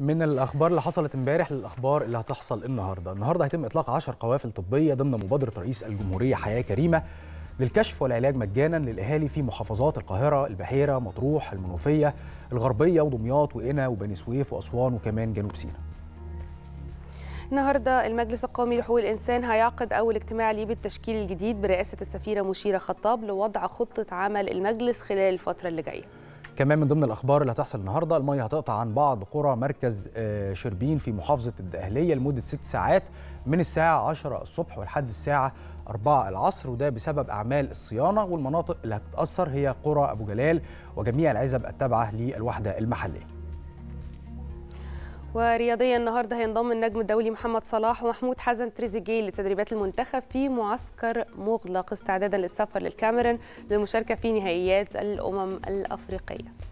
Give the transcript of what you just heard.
من الاخبار اللي حصلت امبارح للاخبار اللي هتحصل النهارده النهارده هيتم اطلاق 10 قوافل طبيه ضمن مبادره رئيس الجمهوريه حياه كريمه للكشف والعلاج مجانا للاهالي في محافظات القاهره البحيره مطروح المنوفيه الغربيه ودمياط وقنا وبني سويف واسوان وكمان جنوب سيناء النهارده المجلس القومي لحقوق الانسان هيعقد اول اجتماع ليه بالتشكيل الجديد برئاسه السفيره مشيره خطاب لوضع خطه عمل المجلس خلال الفتره اللي جايه كمان من ضمن الاخبار اللي هتحصل النهارده الميه هتقطع عن بعض قرى مركز آه، شربين في محافظه الدقهليه لمده ست ساعات من الساعه 10 الصبح ولحد الساعه 4 العصر وده بسبب اعمال الصيانه والمناطق اللي هتتاثر هي قرى ابو جلال وجميع العزب التابعه للوحده المحليه ورياضيا النهارده هينضم النجم الدولي محمد صلاح ومحمود حسن تريزيجيه لتدريبات المنتخب في معسكر مغلق استعدادا للسفر للكاميرون للمشاركه في نهائيات الامم الافريقيه